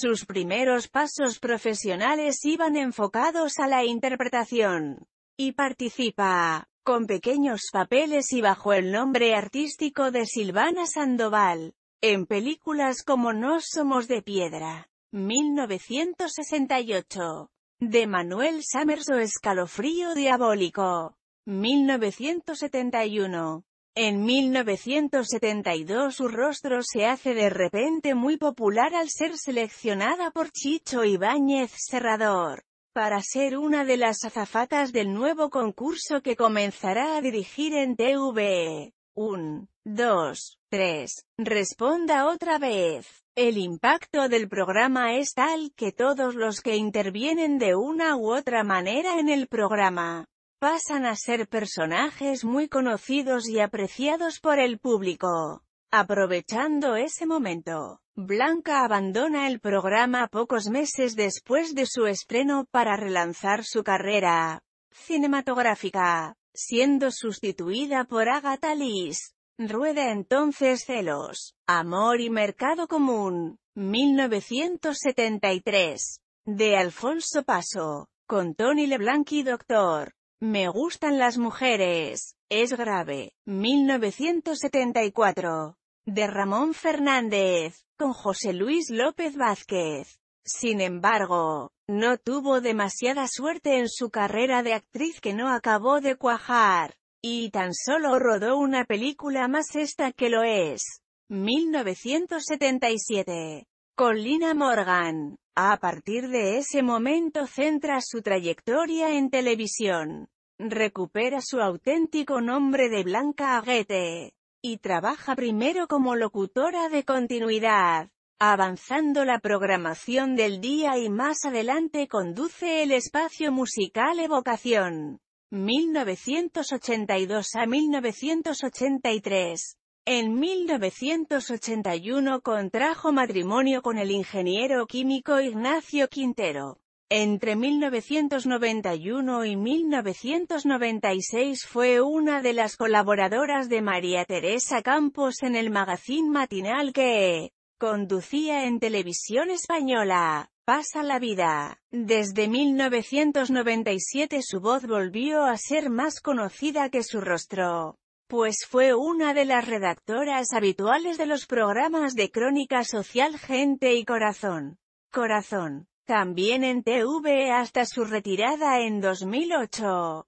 Sus primeros pasos profesionales iban enfocados a la interpretación. Y participa, con pequeños papeles y bajo el nombre artístico de Silvana Sandoval, en películas como No Somos de Piedra, 1968, de Manuel Summers o Escalofrío Diabólico, 1971, en 1972 su rostro se hace de repente muy popular al ser seleccionada por Chicho Ibáñez Serrador para ser una de las azafatas del nuevo concurso que comenzará a dirigir en TV. 1, 2, 3, responda otra vez. El impacto del programa es tal que todos los que intervienen de una u otra manera en el programa pasan a ser personajes muy conocidos y apreciados por el público. Aprovechando ese momento, Blanca abandona el programa pocos meses después de su estreno para relanzar su carrera cinematográfica, siendo sustituida por Agatha Liz. Rueda entonces Celos, Amor y Mercado Común, 1973, de Alfonso Paso, con Tony Leblanc y Doctor. Me gustan las mujeres. Es grave. 1974. De Ramón Fernández, con José Luis López Vázquez. Sin embargo, no tuvo demasiada suerte en su carrera de actriz que no acabó de cuajar, y tan solo rodó una película más esta que lo es. 1977. Con Lina Morgan. A partir de ese momento centra su trayectoria en televisión. Recupera su auténtico nombre de Blanca Aguete. Y trabaja primero como locutora de continuidad avanzando la programación del día y más adelante conduce el espacio musical Evocación. 1982 a 1983. En 1981 contrajo matrimonio con el ingeniero químico Ignacio Quintero. Entre 1991 y 1996 fue una de las colaboradoras de María Teresa Campos en el magazine matinal que conducía en televisión española. Pasa la vida. Desde 1997 su voz volvió a ser más conocida que su rostro pues fue una de las redactoras habituales de los programas de crónica social Gente y Corazón. Corazón. También en TV hasta su retirada en 2008.